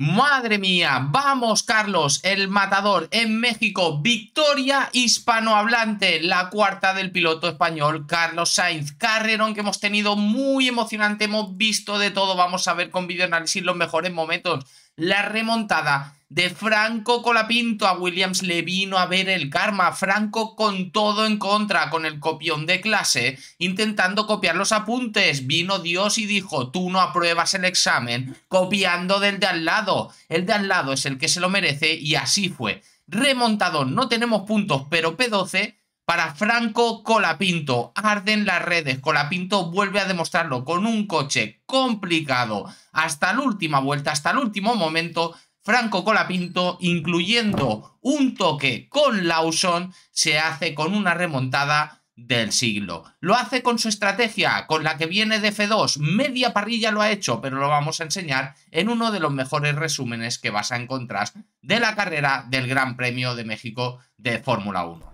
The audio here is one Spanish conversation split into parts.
Madre mía, vamos Carlos, el matador en México, victoria hispanohablante, la cuarta del piloto español Carlos Sainz, carrerón que hemos tenido muy emocionante, hemos visto de todo, vamos a ver con videoanálisis los mejores momentos, la remontada de Franco Colapinto. A Williams le vino a ver el karma. Franco con todo en contra, con el copión de clase, intentando copiar los apuntes. Vino Dios y dijo, tú no apruebas el examen, copiando del de al lado. El de al lado es el que se lo merece y así fue. Remontador, no tenemos puntos, pero P12 para Franco Colapinto. Arden las redes. Colapinto vuelve a demostrarlo con un coche complicado hasta la última vuelta, hasta el último momento, Franco Colapinto, incluyendo un toque con Lawson, se hace con una remontada del siglo. Lo hace con su estrategia, con la que viene de F2, media parrilla lo ha hecho, pero lo vamos a enseñar en uno de los mejores resúmenes que vas a encontrar de la carrera del Gran Premio de México de Fórmula 1.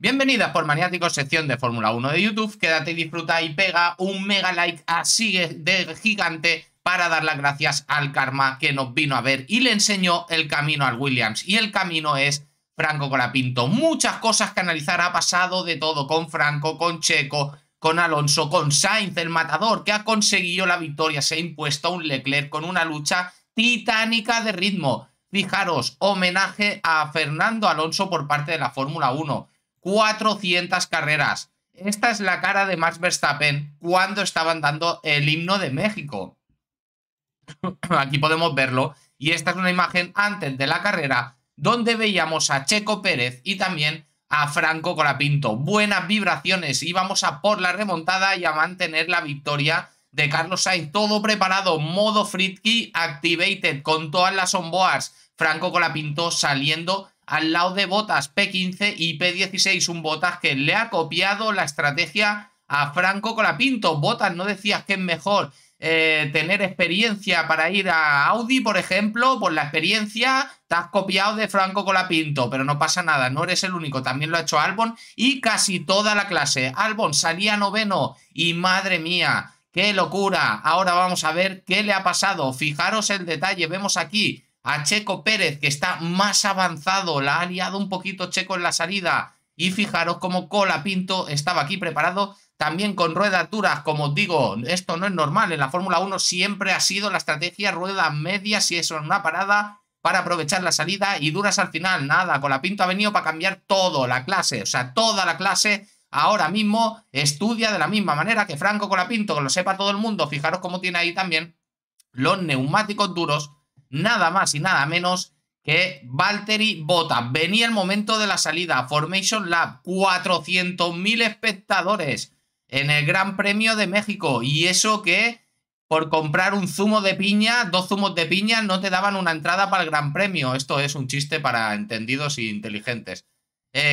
Bienvenidas por Maniáticos, sección de Fórmula 1 de YouTube. Quédate y disfruta y pega un mega like así de gigante para dar las gracias al karma que nos vino a ver y le enseñó el camino al Williams. Y el camino es Franco pinto. Muchas cosas que analizar ha pasado de todo con Franco, con Checo, con Alonso, con Sainz, el matador, que ha conseguido la victoria. Se ha impuesto a un Leclerc con una lucha titánica de ritmo. Fijaros, homenaje a Fernando Alonso por parte de la Fórmula 1 400 carreras. Esta es la cara de Max Verstappen cuando estaban dando el himno de México. Aquí podemos verlo. Y esta es una imagen antes de la carrera donde veíamos a Checo Pérez y también a Franco Colapinto. Buenas vibraciones. Íbamos a por la remontada y a mantener la victoria de Carlos Sainz. Todo preparado, modo fritky. activated con todas las somboas. Franco Colapinto saliendo al lado de Botas P15 y P16, un Botas que le ha copiado la estrategia a Franco Colapinto. Botas, ¿no decías que es mejor eh, tener experiencia para ir a Audi, por ejemplo? Por pues la experiencia te has copiado de Franco Colapinto, pero no pasa nada, no eres el único, también lo ha hecho Albon y casi toda la clase. Albon salía noveno y madre mía, qué locura. Ahora vamos a ver qué le ha pasado. Fijaros el detalle, vemos aquí a Checo Pérez, que está más avanzado, la ha liado un poquito Checo en la salida. Y fijaros cómo Cola Pinto estaba aquí preparado también con ruedas duras. Como os digo, esto no es normal. En la Fórmula 1 siempre ha sido la estrategia ruedas medias y eso en una parada para aprovechar la salida y duras al final. Nada, Cola Pinto ha venido para cambiar todo, la clase, o sea, toda la clase. Ahora mismo estudia de la misma manera que Franco Colapinto, que lo sepa todo el mundo. Fijaros cómo tiene ahí también los neumáticos duros nada más y nada menos que Valtteri Bota. Venía el momento de la salida. Formation Lab, 400.000 espectadores en el Gran Premio de México. Y eso que por comprar un zumo de piña, dos zumos de piña, no te daban una entrada para el Gran Premio. Esto es un chiste para entendidos y e inteligentes.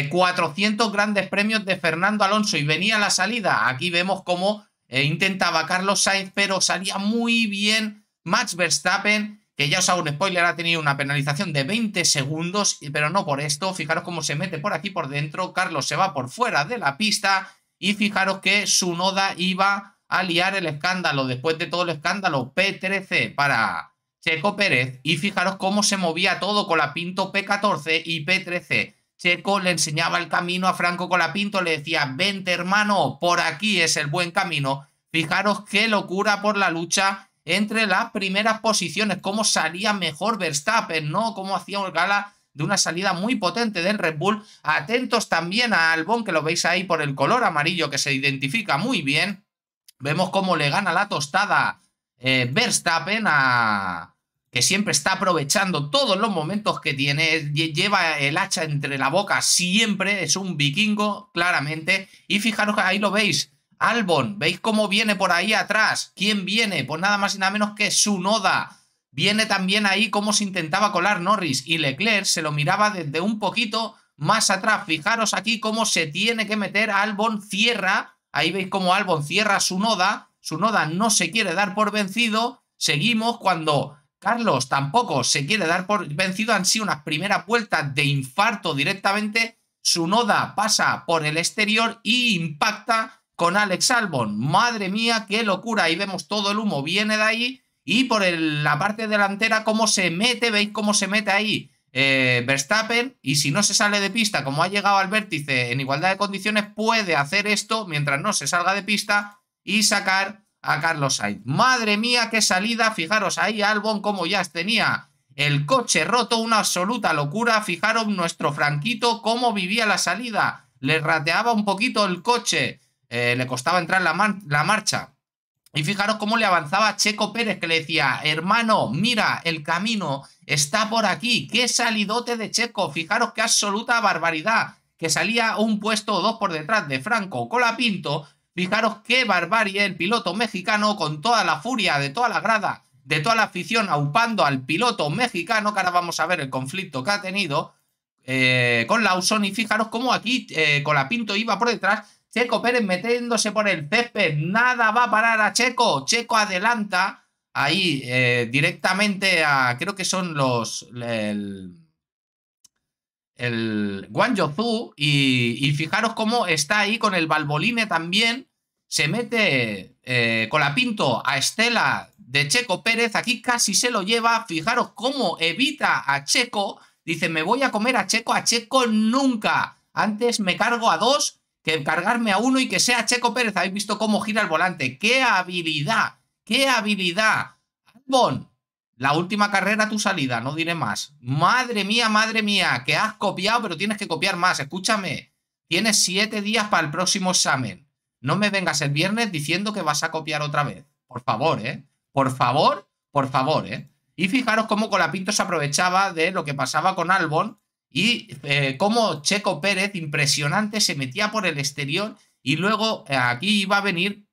400 eh, grandes premios de Fernando Alonso y venía la salida. Aquí vemos cómo eh, intentaba Carlos Sainz, pero salía muy bien Max Verstappen que ya os hago un spoiler, ha tenido una penalización de 20 segundos, pero no por esto. Fijaros cómo se mete por aquí por dentro, Carlos se va por fuera de la pista y fijaros que su noda iba a liar el escándalo después de todo el escándalo P13 para Checo Pérez y fijaros cómo se movía todo con la Pinto P14 y P13. Checo le enseñaba el camino a Franco con la Pinto, le decía, vente hermano, por aquí es el buen camino. Fijaros qué locura por la lucha entre las primeras posiciones, cómo salía mejor Verstappen, ¿no? Cómo hacía un gala de una salida muy potente del Red Bull. Atentos también a Albon, que lo veis ahí por el color amarillo que se identifica muy bien. Vemos cómo le gana la tostada eh, Verstappen a, que siempre está aprovechando todos los momentos que tiene, lleva el hacha entre la boca siempre, es un vikingo claramente, y fijaros que ahí lo veis, Albon, ¿veis cómo viene por ahí atrás? ¿Quién viene? Pues nada más y nada menos que su Noda Viene también ahí como se intentaba colar Norris y Leclerc se lo miraba desde un poquito más atrás. Fijaros aquí cómo se tiene que meter Albon cierra. Ahí veis cómo Albon cierra su Noda. Su Noda no se quiere dar por vencido. Seguimos cuando Carlos tampoco se quiere dar por vencido. Han sido unas primeras vueltas de infarto directamente. Su Noda pasa por el exterior y impacta con Alex Albon. Madre mía, qué locura. Ahí vemos todo el humo, viene de ahí. Y por la parte delantera, cómo se mete, veis cómo se mete ahí eh, Verstappen. Y si no se sale de pista, como ha llegado al vértice en igualdad de condiciones, puede hacer esto mientras no se salga de pista y sacar a Carlos Sainz. Madre mía, qué salida. Fijaros ahí, Albon, ...cómo ya tenía el coche roto, una absoluta locura. Fijaros nuestro Franquito, cómo vivía la salida. Le rateaba un poquito el coche eh, le costaba entrar la, la marcha. Y fijaros cómo le avanzaba Checo Pérez, que le decía, hermano, mira, el camino está por aquí. ¡Qué salidote de Checo! Fijaros qué absoluta barbaridad. Que salía un puesto o dos por detrás de Franco Colapinto. Fijaros qué barbarie el piloto mexicano con toda la furia de toda la grada, de toda la afición, aupando al piloto mexicano, que ahora vamos a ver el conflicto que ha tenido eh, con Lawson. Y fijaros cómo aquí eh, Colapinto iba por detrás Checo Pérez metiéndose por el césped. Nada va a parar a Checo. Checo adelanta ahí eh, directamente a. Creo que son los. El, el Guangzhou. Y, y fijaros cómo está ahí con el Balboline también. Se mete eh, con la pinto a Estela de Checo Pérez. Aquí casi se lo lleva. Fijaros cómo evita a Checo. Dice, me voy a comer a Checo. A Checo nunca. Antes me cargo a dos que cargarme a uno y que sea Checo Pérez. Habéis visto cómo gira el volante. ¡Qué habilidad! ¡Qué habilidad! Albon, la última carrera tu salida, no diré más. Madre mía, madre mía, que has copiado, pero tienes que copiar más. Escúchame, tienes siete días para el próximo examen. No me vengas el viernes diciendo que vas a copiar otra vez. Por favor, ¿eh? Por favor, por favor, ¿eh? Y fijaros cómo Colapinto se aprovechaba de lo que pasaba con Albon y eh, cómo Checo Pérez, impresionante, se metía por el exterior y luego eh, aquí iba a venir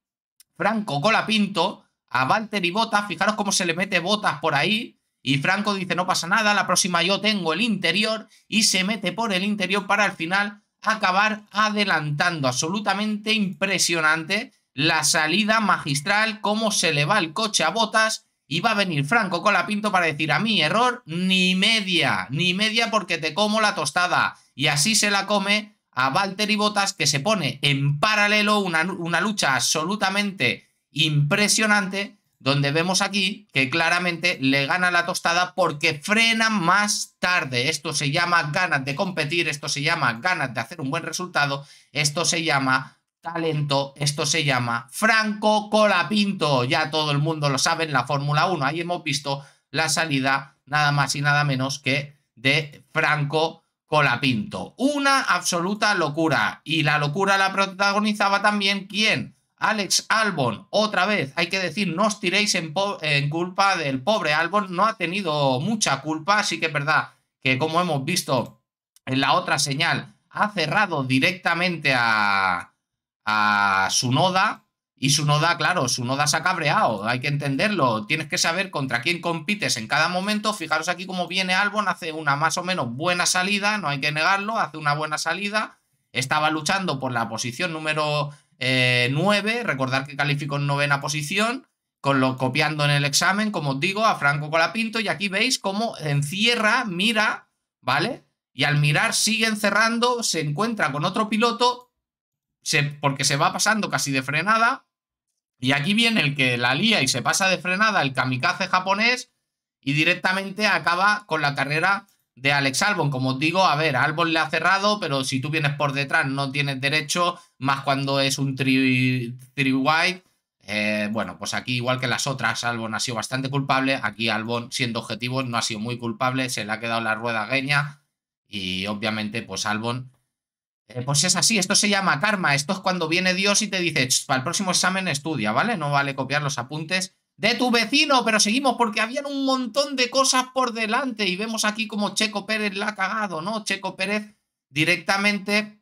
Franco Colapinto a y Botas, fijaros cómo se le mete Botas por ahí y Franco dice no pasa nada, la próxima yo tengo el interior y se mete por el interior para al final acabar adelantando, absolutamente impresionante la salida magistral, cómo se le va el coche a Botas iba a venir Franco con la pinto para decir a mí, error ni media, ni media porque te como la tostada. Y así se la come a y Botas que se pone en paralelo una, una lucha absolutamente impresionante donde vemos aquí que claramente le gana la tostada porque frena más tarde. Esto se llama ganas de competir, esto se llama ganas de hacer un buen resultado, esto se llama talento, esto se llama Franco Colapinto. Ya todo el mundo lo sabe en la Fórmula 1. Ahí hemos visto la salida nada más y nada menos que de Franco Colapinto. Una absoluta locura. Y la locura la protagonizaba también quién? Alex Albon, otra vez, hay que decir, no os tiréis en, culpa del pobre Albon, no ha tenido mucha culpa, así que es verdad que como hemos visto en la otra señal, ha cerrado directamente a, a su Noda Y su Noda, claro, Noda se ha cabreado, hay que entenderlo. Tienes que saber contra quién compites en cada momento. Fijaros aquí cómo viene Albon, hace una más o menos buena salida, no hay que negarlo, hace una buena salida. Estaba luchando por la posición número 9, eh, recordar que calificó en novena posición, con lo, copiando en el examen, como os digo, a Franco Colapinto. Y aquí veis cómo encierra, mira, ¿vale? Y al mirar sigue encerrando, se encuentra con otro piloto se, porque se va pasando casi de frenada. Y aquí viene el que la lía y se pasa de frenada, el kamikaze japonés, y directamente acaba con la carrera de Alex Albon. Como os digo, a ver, Albon le ha cerrado, pero si tú vienes por detrás no tienes derecho, más cuando es un tri, eh, bueno, pues aquí, igual que las otras, Albon ha sido bastante culpable. Aquí Albon, siendo objetivo, no ha sido muy culpable. Se le ha quedado la rueda gueña. Y obviamente, pues Albon eh, pues es así, esto se llama karma, esto es cuando viene Dios y te dice, para el próximo examen estudia, ¿vale? No vale copiar los apuntes de tu vecino, pero seguimos porque habían un montón de cosas por delante y vemos aquí como Checo Pérez la ha cagado, ¿no? Checo Pérez directamente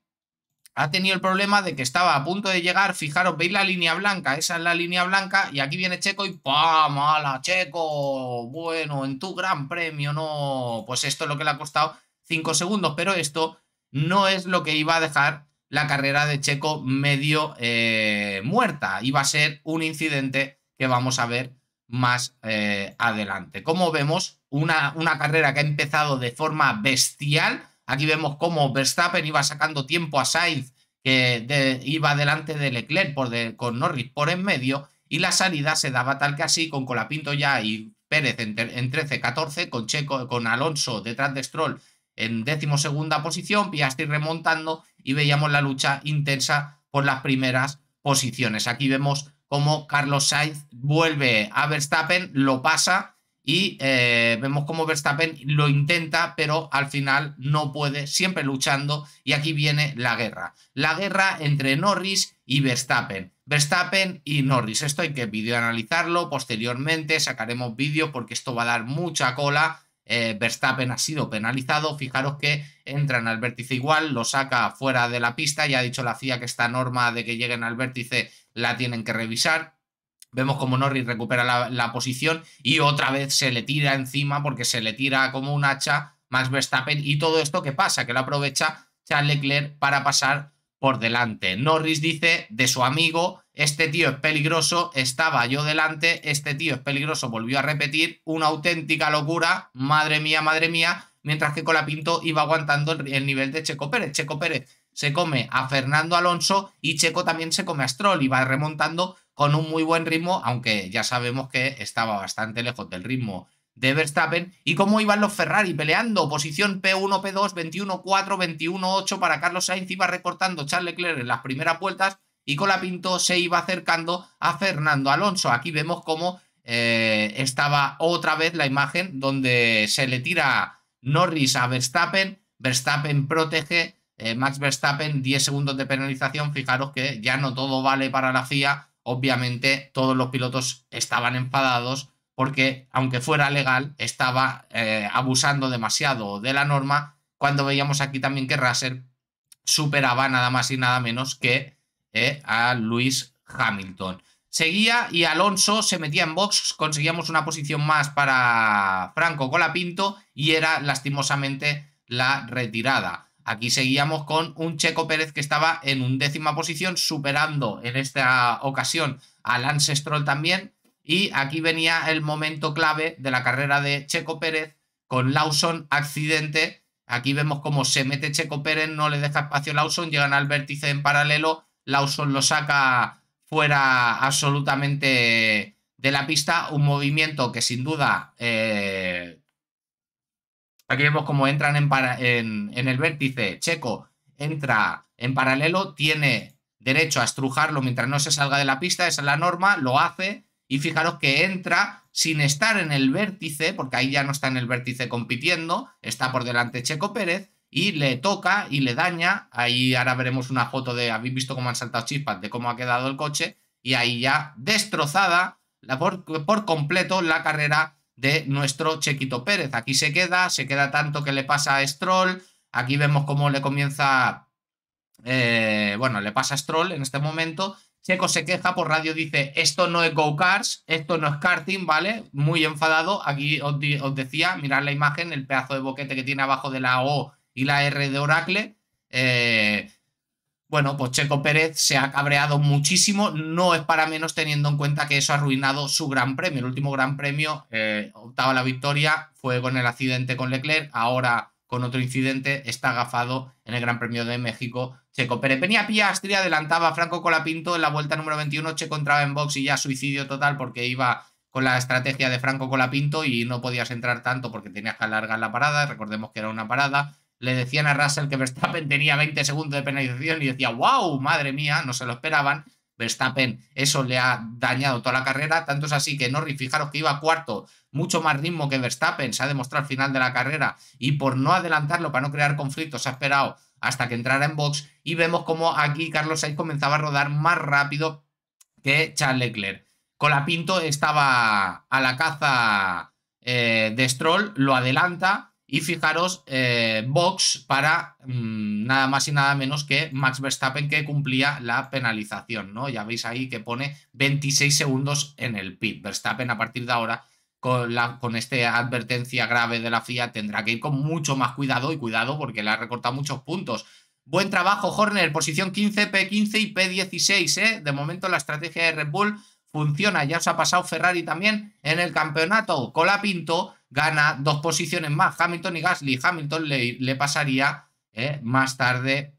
ha tenido el problema de que estaba a punto de llegar, fijaros, veis la línea blanca, esa es la línea blanca, y aquí viene Checo y ¡pam! mala Checo! Bueno, en tu gran premio, no, pues esto es lo que le ha costado 5 segundos, pero esto no es lo que iba a dejar la carrera de Checo medio eh, muerta. Iba a ser un incidente que vamos a ver más eh, adelante. Como vemos, una, una carrera que ha empezado de forma bestial. Aquí vemos cómo Verstappen iba sacando tiempo a Sainz, que iba delante de Leclerc por con Norris por en medio, y la salida se daba tal que así, con Colapinto ya y Pérez en, 13-14, con, Checo, con Alonso detrás de Stroll en segunda posición, ya estoy remontando y veíamos la lucha intensa por las primeras posiciones. Aquí vemos cómo Carlos Sainz vuelve a Verstappen, lo pasa y eh, vemos cómo Verstappen lo intenta, pero al final no puede, siempre luchando y aquí viene la guerra. La guerra entre Norris y Verstappen. Verstappen y Norris. Esto hay que videoanalizarlo posteriormente, sacaremos vídeo porque esto va a dar mucha cola eh, Verstappen ha sido penalizado. Fijaros que entran al vértice igual, lo saca fuera de la pista. Ya ha dicho la CIA que esta norma de que lleguen al vértice la tienen que revisar. Vemos como Norris recupera la, posición y otra vez se le tira encima porque se le tira como un hacha más Verstappen. Y todo esto que pasa, que lo aprovecha Charles Leclerc para pasar por delante. Norris dice de su amigo este tío es peligroso, estaba yo delante, este tío es peligroso, volvió a repetir, una auténtica locura, madre mía, madre mía, mientras que Colapinto iba aguantando el, nivel de Checo Pérez. Checo Pérez se come a Fernando Alonso y Checo también se come a Stroll y va remontando con un muy buen ritmo, aunque ya sabemos que estaba bastante lejos del ritmo de Verstappen y cómo iban los Ferrari peleando, posición P1, P2, 21-4, 21-8 para Carlos Sainz, iba recortando Charles Leclerc en las primeras vueltas y Colapinto se iba acercando a Fernando Alonso. Aquí vemos cómo eh, estaba otra vez la imagen donde se le tira Norris a Verstappen, Verstappen protege, eh, Max Verstappen 10 segundos de penalización, fijaros que ya no todo vale para la FIA, obviamente todos los pilotos estaban enfadados porque aunque fuera legal, estaba eh, abusando demasiado de la norma, cuando veíamos aquí también que Raser superaba nada más y nada menos que eh, a Luis Hamilton. Seguía y Alonso se metía en box, conseguíamos una posición más para Franco Colapinto y era lastimosamente la retirada. Aquí seguíamos con un Checo Pérez que estaba en décima posición, superando en esta ocasión a Lance Stroll también. Y aquí venía el momento clave de la carrera de Checo Pérez con Lawson accidente. Aquí vemos cómo se mete Checo Pérez, no le deja espacio a Lawson, llegan al vértice en paralelo Lawson lo saca fuera absolutamente de la pista, un movimiento que sin duda... Eh, aquí vemos cómo entran en, en el vértice. Checo entra en paralelo, tiene derecho a estrujarlo mientras no se salga de la pista, esa es la norma, lo hace y fijaros que entra sin estar en el vértice, porque ahí ya no está en el vértice compitiendo, está por delante Checo Pérez y le toca y le daña. Ahí ahora veremos una foto de, habéis visto cómo han saltado chispas, de cómo ha quedado el coche, y ahí ya destrozada por, completo la carrera de nuestro Chequito Pérez. Aquí se queda, se queda tanto que le pasa a Stroll, aquí vemos cómo le comienza, eh, bueno, le pasa a Stroll en este momento. Checo se queja por radio, dice, esto no es go-cars, esto no es karting, ¿vale? Muy enfadado, aquí os decía, mirad la imagen, el pedazo de boquete que tiene abajo de la O y la R de Oracle. Eh, bueno, pues Checo Pérez se ha cabreado muchísimo, no es para menos teniendo en cuenta que eso ha arruinado su gran premio. El último gran premio, eh, optaba la victoria, fue con el accidente con Leclerc, ahora con otro incidente está agafado en el Gran Premio de México Checo Pérez. Venía Piastri, adelantaba a Franco Colapinto en la vuelta número 21, Checo entraba en box y ya suicidio total porque iba con la estrategia de Franco Colapinto y no podías entrar tanto porque tenías que alargar la parada, recordemos que era una parada le decían a Russell que Verstappen tenía 20 segundos de penalización y decía, wow, madre mía, no se lo esperaban. Verstappen, eso le ha dañado toda la carrera, tanto es así que Norris, fijaros que iba cuarto, mucho más ritmo que Verstappen, se ha demostrado al final de la carrera y por no adelantarlo, para no crear conflictos, se ha esperado hasta que entrara en box y vemos como aquí Carlos Sainz comenzaba a rodar más rápido que Charles Leclerc. Colapinto estaba a la caza eh, de Stroll, lo adelanta, y fijaros, box eh, para mm, nada más y nada menos que Max Verstappen que cumplía la penalización, ¿no? Ya veis ahí que pone 26 segundos en el pit. Verstappen a partir de ahora, con, la, con esta advertencia grave de la FIA, tendrá que ir con mucho más cuidado y cuidado porque le ha recortado muchos puntos. Buen trabajo, Horner, posición 15, P15 y P16, ¿eh? De momento la estrategia de Red Bull funciona, ya os ha pasado Ferrari también en el campeonato. Colapinto gana dos posiciones más, Hamilton y Gasly. Hamilton le, pasaría eh, más tarde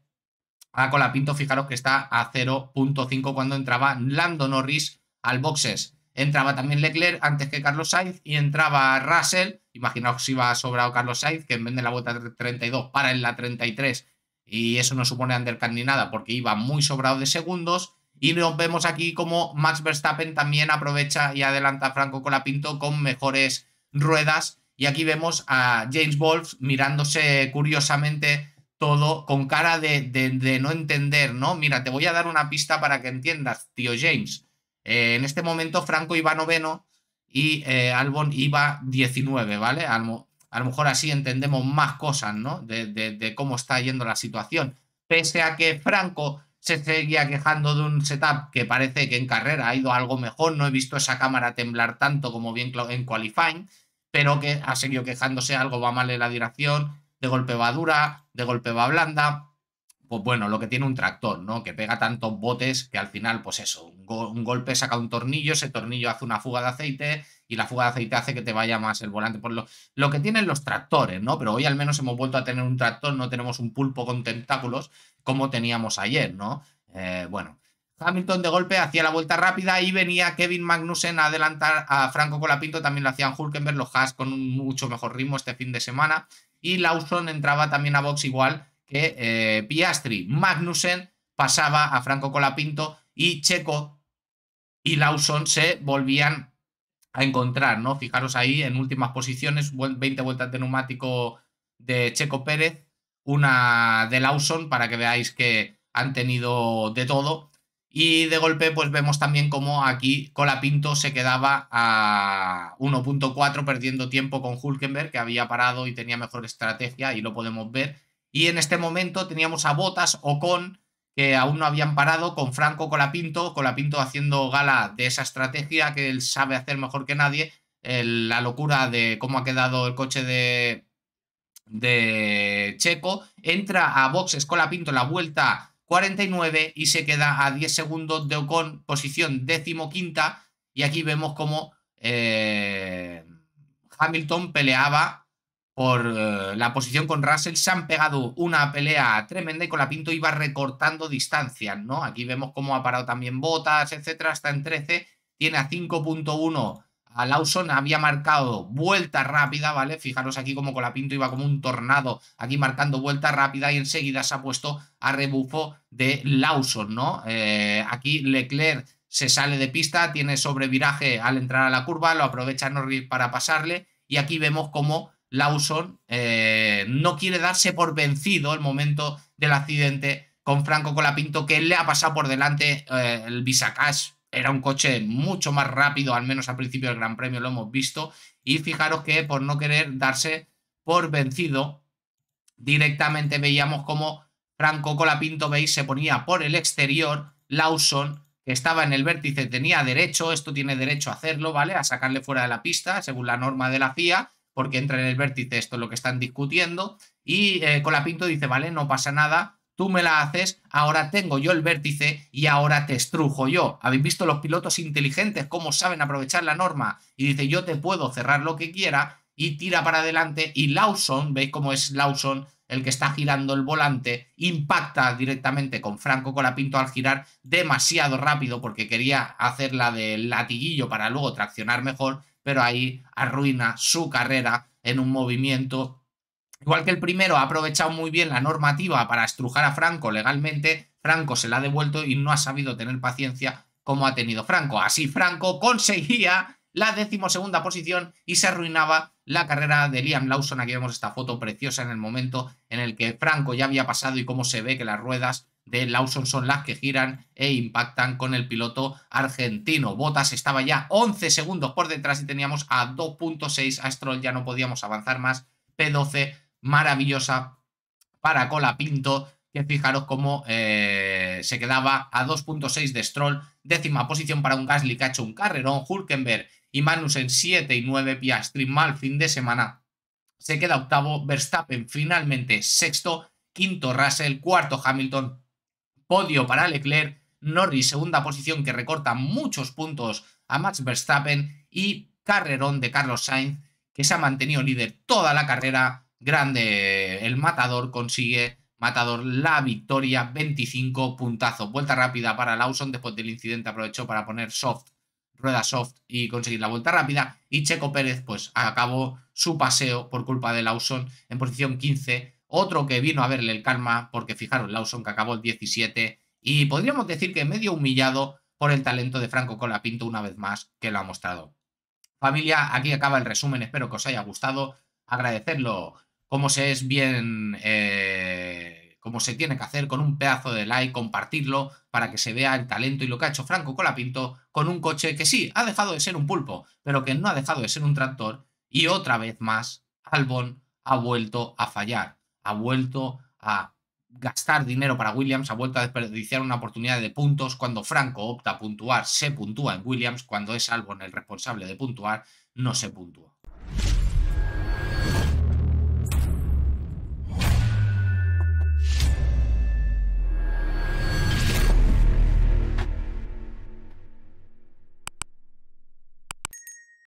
a Colapinto, fijaros que está a 0.5 cuando entraba Lando Norris al boxes. Entraba también Leclerc antes que Carlos Sainz y entraba Russell. Imaginaos si iba sobrado Carlos Sainz, que en vez de la vuelta 32 para en la 33 y eso no supone undercut ni nada porque iba muy sobrado de segundos. Y nos vemos aquí como Max Verstappen también aprovecha y adelanta a Franco Colapinto con mejores ruedas. Y aquí vemos a James Wolf mirándose curiosamente todo con cara de, no entender, ¿no? Mira, te voy a dar una pista para que entiendas, tío James. Eh, en este momento Franco iba noveno y eh, Albon iba 19, ¿vale? A lo, mejor así entendemos más cosas, ¿no? De, de, cómo está yendo la situación. Pese a que Franco se seguía quejando de un setup que parece que en carrera ha ido algo mejor, no he visto esa cámara temblar tanto como bien en qualifying, pero que ha seguido quejándose, algo va mal en la dirección, de golpe va dura, de golpe va blanda, pues bueno, lo que tiene un tractor, ¿no? Que pega tantos botes que al final, pues eso, un, golpe saca un tornillo, ese tornillo hace una fuga de aceite y la fuga de aceite hace que te vaya más el volante. Por lo, lo que tienen los tractores, ¿no? Pero hoy al menos hemos vuelto a tener un tractor, no tenemos un pulpo con tentáculos, como teníamos ayer, ¿no? Eh, bueno, Hamilton de golpe hacía la vuelta rápida y venía Kevin Magnussen a adelantar a Franco Colapinto, también lo hacían Hulkenberg, los Haas con un mucho mejor ritmo este fin de semana. Y Lawson entraba también a box igual que eh, Piastri. Magnussen pasaba a Franco Colapinto y Checo y Lawson se volvían a encontrar, ¿no? Fijaros ahí en últimas posiciones, 20 vueltas de neumático de Checo Pérez, una de Lawson para que veáis que han tenido de todo. Y de golpe, pues vemos también como aquí Colapinto se quedaba a 1.4 perdiendo tiempo con Hulkenberg, que había parado y tenía mejor estrategia, y lo podemos ver. Y en este momento teníamos a Botas o con que aún no habían parado, con Franco Colapinto, Colapinto haciendo gala de esa estrategia que él sabe hacer mejor que nadie, la locura de cómo ha quedado el coche de, de Checo, entra a boxes con la Pinto la vuelta 49 y se queda a 10 segundos de Ocon, posición decimoquinta. Y aquí vemos como eh, Hamilton peleaba por eh, la posición con Russell. Se han pegado una pelea tremenda y con la Pinto iba recortando distancias, ¿no? Aquí vemos cómo ha parado también Botas, etcétera, hasta en 13. Tiene a 5.1 a Lawson había marcado vuelta rápida, ¿vale? Fijaros aquí como Colapinto iba como un tornado, aquí marcando vuelta rápida y enseguida se ha puesto a rebufo de Lawson, ¿no? Eh, aquí Leclerc se sale de pista, tiene sobreviraje al entrar a la curva, lo aprovecha Norris para pasarle y aquí vemos como Lawson eh, no quiere darse por vencido el momento del accidente con Franco Colapinto, que le ha pasado por delante eh, el Visacash era un coche mucho más rápido, al menos al principio del Gran Premio lo hemos visto, y fijaros que por no querer darse por vencido, directamente veíamos como Franco Colapinto, veis, se ponía por el exterior, Lawson, que estaba en el vértice, tenía derecho, esto tiene derecho a hacerlo, ¿vale? A sacarle fuera de la pista, según la norma de la FIA, porque entra en el vértice, esto es lo que están discutiendo, y eh, Colapinto dice, vale, no pasa nada, tú me la haces, ahora tengo yo el vértice y ahora te estrujo yo. ¿Habéis visto los pilotos inteligentes cómo saben aprovechar la norma? Y dice, yo te puedo cerrar lo que quiera y tira para adelante y Lawson, ¿veis cómo es Lawson? el que está girando el volante, impacta directamente con Franco Colapinto al girar demasiado rápido porque quería hacer la del latiguillo para luego traccionar mejor, pero ahí arruina su carrera en un movimiento Igual que el primero ha aprovechado muy bien la normativa para estrujar a Franco legalmente, Franco se la ha devuelto y no ha sabido tener paciencia como ha tenido Franco. Así Franco conseguía la decimosegunda posición y se arruinaba la carrera de Liam Lawson. Aquí vemos esta foto preciosa en el momento en el que Franco ya había pasado y cómo se ve que las ruedas de Lawson son las que giran e impactan con el piloto argentino. Botas estaba ya 11 segundos por detrás y teníamos a 2.6 a Stroll, ya no podíamos avanzar más. P12 maravillosa para Cola Pinto que fijaros cómo eh, se quedaba a 2.6 de Stroll, décima posición para un Gasly que ha hecho un carrerón, Hulkenberg y en 7 y 9, Stream mal fin de semana, se queda octavo, Verstappen finalmente sexto, quinto Russell, cuarto Hamilton, podio para Leclerc, Norris segunda posición que recorta muchos puntos a Max Verstappen y carrerón de Carlos Sainz que se ha mantenido líder toda la carrera grande. Eh, el matador consigue, matador, la victoria, 25 puntazos. Vuelta rápida para Lawson, después del incidente aprovechó para poner soft, rueda soft y conseguir la vuelta rápida. Y Checo Pérez, pues acabó su paseo por culpa de Lawson en posición 15. Otro que vino a verle el calma, porque fijaros, Lawson que acabó el 17 y podríamos decir que medio humillado por el talento de Franco Colapinto una vez más que lo ha mostrado. Familia, aquí acaba el resumen, espero que os haya gustado. Agradecerlo como se es bien, eh, cómo se tiene que hacer con un pedazo de like, compartirlo para que se vea el talento y lo que ha hecho Franco Colapinto con un coche que sí, ha dejado de ser un pulpo, pero que no ha dejado de ser un tractor y otra vez más Albon ha vuelto a fallar, ha vuelto a gastar dinero para Williams, ha vuelto a desperdiciar una oportunidad de puntos cuando Franco opta a puntuar, se puntúa en Williams, cuando es Albon el responsable de puntuar, no se puntúa.